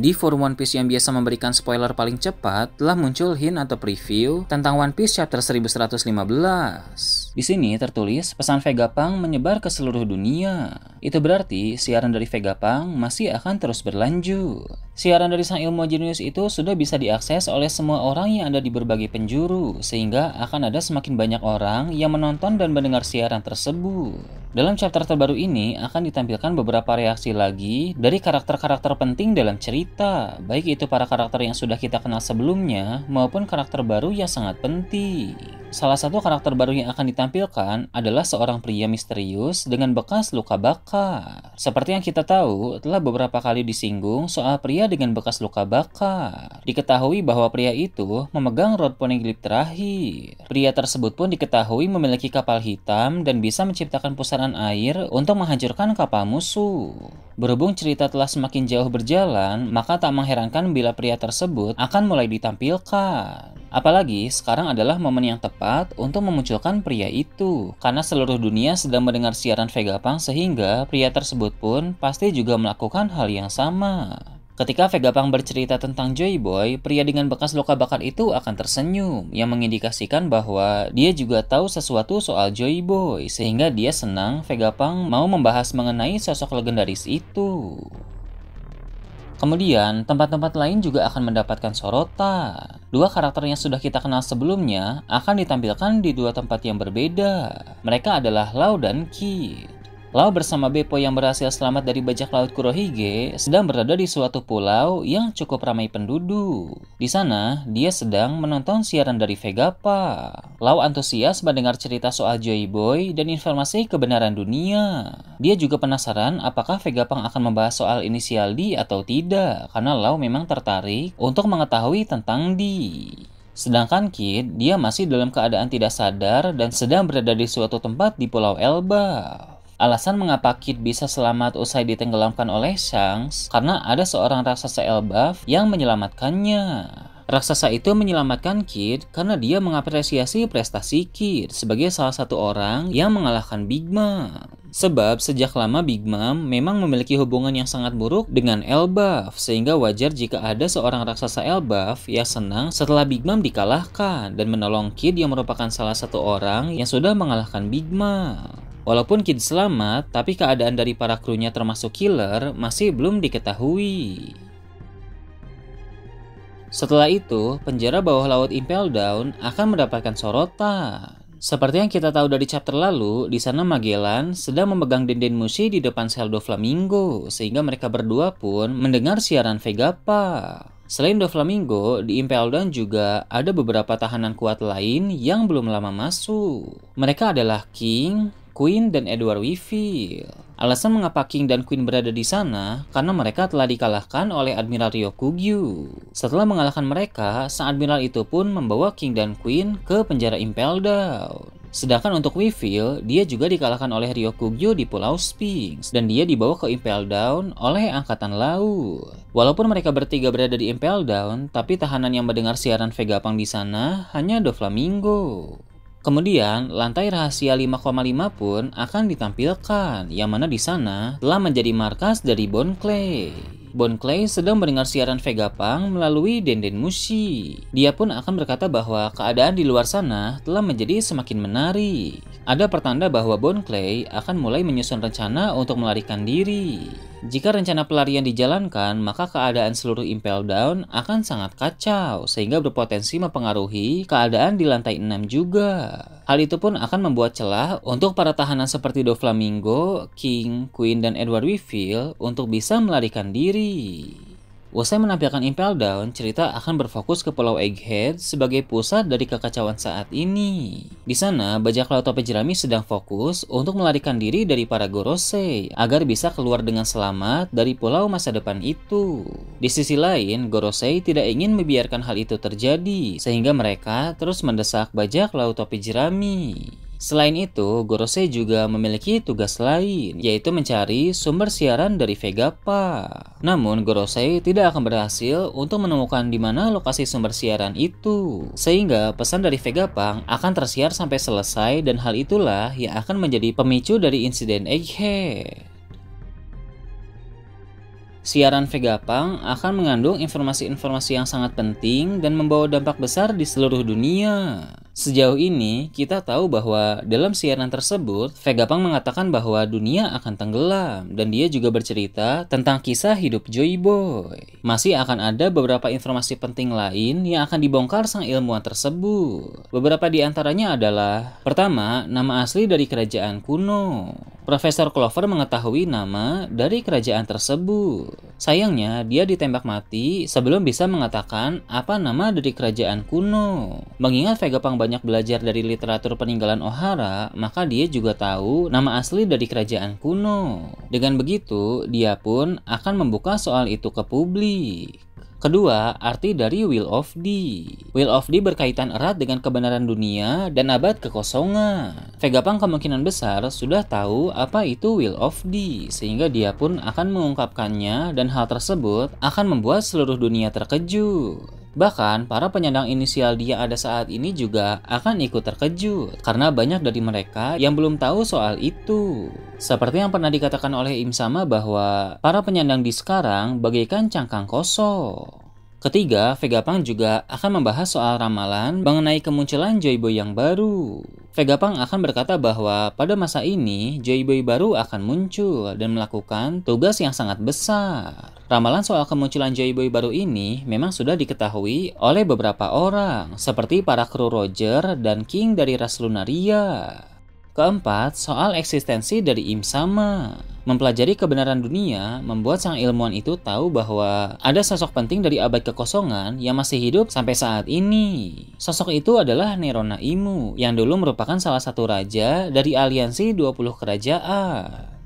Di forum One Piece yang biasa memberikan spoiler paling cepat, telah muncul hint atau preview tentang One Piece chapter 1115. Di sini tertulis, pesan Vegapunk menyebar ke seluruh dunia. Itu berarti siaran dari Vegapang masih akan terus berlanjut. Siaran dari sang ilmu jenius itu sudah bisa diakses oleh semua orang yang ada di berbagai penjuru, sehingga akan ada semakin banyak orang yang menonton dan mendengar siaran tersebut. Dalam chapter terbaru ini akan ditampilkan beberapa reaksi lagi dari karakter-karakter penting dalam cerita, baik itu para karakter yang sudah kita kenal sebelumnya maupun karakter baru yang sangat penting. Salah satu karakter baru yang akan ditampilkan adalah seorang pria misterius dengan bekas luka bakar bakar. Seperti yang kita tahu, telah beberapa kali disinggung soal pria dengan bekas luka bakar. Diketahui bahwa pria itu memegang rod poneglyph terakhir. Pria tersebut pun diketahui memiliki kapal hitam dan bisa menciptakan pusaran air untuk menghancurkan kapal musuh. Berhubung cerita telah semakin jauh berjalan, maka tak mengherankan bila pria tersebut akan mulai ditampilkan. Apalagi sekarang adalah momen yang tepat untuk memunculkan pria itu, karena seluruh dunia sedang mendengar siaran Vega sehingga pria tersebut pun pasti juga melakukan hal yang sama. Ketika Vega bercerita tentang Joy Boy, pria dengan bekas luka bakar itu akan tersenyum, yang mengindikasikan bahwa dia juga tahu sesuatu soal Joy Boy, sehingga dia senang Vega mau membahas mengenai sosok legendaris itu. Kemudian, tempat-tempat lain juga akan mendapatkan sorotan. Dua karakter yang sudah kita kenal sebelumnya akan ditampilkan di dua tempat yang berbeda. Mereka adalah Lau dan Ki. Lau bersama Beppo yang berhasil selamat dari bajak laut Kurohige sedang berada di suatu pulau yang cukup ramai penduduk. Di sana, dia sedang menonton siaran dari Vegapa. Lau antusias mendengar cerita soal Joy Boy dan informasi kebenaran dunia. Dia juga penasaran apakah Vegapang akan membahas soal inisial D atau tidak, karena Lau memang tertarik untuk mengetahui tentang D. Sedangkan Kid, dia masih dalam keadaan tidak sadar dan sedang berada di suatu tempat di Pulau Elba. Alasan mengapa Kid bisa selamat usai ditenggelamkan oleh Shanks karena ada seorang raksasa Elbaf yang menyelamatkannya. Raksasa itu menyelamatkan Kid karena dia mengapresiasi prestasi Kid sebagai salah satu orang yang mengalahkan Big Mom. Sebab sejak lama Big Mom memang memiliki hubungan yang sangat buruk dengan Elbaf, sehingga wajar jika ada seorang raksasa Elbaf yang senang setelah Big Mom dikalahkan dan menolong Kid yang merupakan salah satu orang yang sudah mengalahkan Big Mom. Walaupun Kid selamat, tapi keadaan dari para krunya termasuk killer masih belum diketahui. Setelah itu, penjara bawah laut Impel Down akan mendapatkan sorotan. Seperti yang kita tahu dari chapter lalu, di sana Magellan sedang memegang dinding musi di depan sel Flamingo, sehingga mereka berdua pun mendengar siaran Vegapa. Selain Doflamingo, di Impel Down juga ada beberapa tahanan kuat lain yang belum lama masuk. Mereka adalah King, Queen dan Edward Weevil. Alasan mengapa King dan Queen berada di sana karena mereka telah dikalahkan oleh Admiral Ryokugyu. Setelah mengalahkan mereka, sang admiral itu pun membawa King dan Queen ke penjara Impel Down. Sedangkan untuk Weevil, dia juga dikalahkan oleh Ryokugyu di Pulau Sphinx dan dia dibawa ke Impel Down oleh Angkatan Laut. Walaupun mereka bertiga berada di Impel Down, tapi tahanan yang mendengar siaran Vegapunk di sana hanya Doflamingo. Kemudian, lantai rahasia 5,5 pun akan ditampilkan, yang mana di sana telah menjadi markas dari Bon Clay. Bon Clay sedang mendengar siaran Vega Pang melalui Denden Mushi. Dia pun akan berkata bahwa keadaan di luar sana telah menjadi semakin menarik. Ada pertanda bahwa Bon Clay akan mulai menyusun rencana untuk melarikan diri. Jika rencana pelarian dijalankan, maka keadaan seluruh Impel Down akan sangat kacau sehingga berpotensi mempengaruhi keadaan di lantai 6 juga. Hal itu pun akan membuat celah untuk para tahanan seperti Doflamingo, King, Queen, dan Edward Weevil untuk bisa melarikan diri. Usai menampilkan Impel Down, cerita akan berfokus ke Pulau Egghead sebagai pusat dari kekacauan saat ini. Di sana, bajak laut topi jerami sedang fokus untuk melarikan diri dari para Gorosei agar bisa keluar dengan selamat dari pulau masa depan itu. Di sisi lain, Gorosei tidak ingin membiarkan hal itu terjadi, sehingga mereka terus mendesak bajak laut topi jerami. Selain itu, Gorosei juga memiliki tugas lain, yaitu mencari sumber siaran dari Vegapa. Namun, Gorosei tidak akan berhasil untuk menemukan di mana lokasi sumber siaran itu, sehingga pesan dari Vegapunk akan tersiar sampai selesai dan hal itulah yang akan menjadi pemicu dari insiden Egghead. Siaran Vegapunk akan mengandung informasi-informasi yang sangat penting dan membawa dampak besar di seluruh dunia. Sejauh ini, kita tahu bahwa dalam siaran tersebut, Vegapunk mengatakan bahwa dunia akan tenggelam, dan dia juga bercerita tentang kisah hidup Joy Boy. Masih akan ada beberapa informasi penting lain yang akan dibongkar sang ilmuwan tersebut. Beberapa di antaranya adalah, pertama, nama asli dari kerajaan kuno. Profesor Clover mengetahui nama dari kerajaan tersebut. Sayangnya, dia ditembak mati sebelum bisa mengatakan apa nama dari kerajaan kuno. Mengingat Vegapunk banyak belajar dari literatur peninggalan Ohara, maka dia juga tahu nama asli dari kerajaan kuno. Dengan begitu, dia pun akan membuka soal itu ke publik. Kedua, arti dari Will of D. Will of D berkaitan erat dengan kebenaran dunia dan abad kekosongan. Vegapunk kemungkinan besar sudah tahu apa itu Will of D, sehingga dia pun akan mengungkapkannya dan hal tersebut akan membuat seluruh dunia terkejut. Bahkan, para penyandang inisial dia ada saat ini juga akan ikut terkejut karena banyak dari mereka yang belum tahu soal itu. Seperti yang pernah dikatakan oleh Im Sama bahwa para penyandang di sekarang bagaikan cangkang kosong. Ketiga, Vegapunk juga akan membahas soal ramalan mengenai kemunculan Joy Boy yang baru. Vegapunk akan berkata bahwa pada masa ini Joy Boy baru akan muncul dan melakukan tugas yang sangat besar. Ramalan soal kemunculan Joy Boy baru ini memang sudah diketahui oleh beberapa orang, seperti para kru Roger dan King dari Ras Lunaria. Keempat, soal eksistensi dari im sama. Mempelajari kebenaran dunia membuat sang ilmuwan itu tahu bahwa ada sosok penting dari abad kekosongan yang masih hidup sampai saat ini. Sosok itu adalah Nerona Imu yang dulu merupakan salah satu raja dari aliansi 20 kerajaan.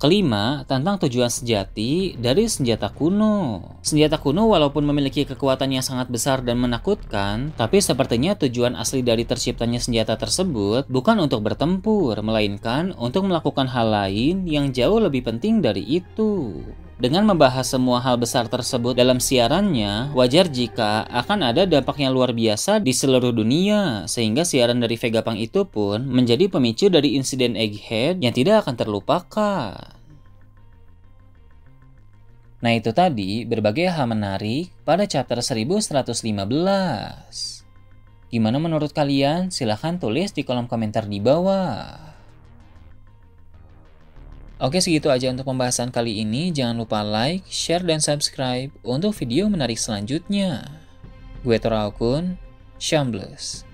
Kelima, tentang tujuan sejati dari senjata kuno. Senjata kuno walaupun memiliki kekuatan yang sangat besar dan menakutkan, tapi sepertinya tujuan asli dari terciptanya senjata tersebut bukan untuk bertempur, melainkan untuk melakukan hal lain yang jauh lebih penting dari itu. Dengan membahas semua hal besar tersebut dalam siarannya, wajar jika akan ada dampak yang luar biasa di seluruh dunia, sehingga siaran dari Vega itu pun menjadi pemicu dari insiden Egghead yang tidak akan terlupakan. Nah itu tadi berbagai hal menarik pada chapter 1115. Gimana menurut kalian? Silahkan tulis di kolom komentar di bawah. Oke segitu aja untuk pembahasan kali ini, jangan lupa like, share, dan subscribe untuk video menarik selanjutnya. Gue Tora Okun, Shambles.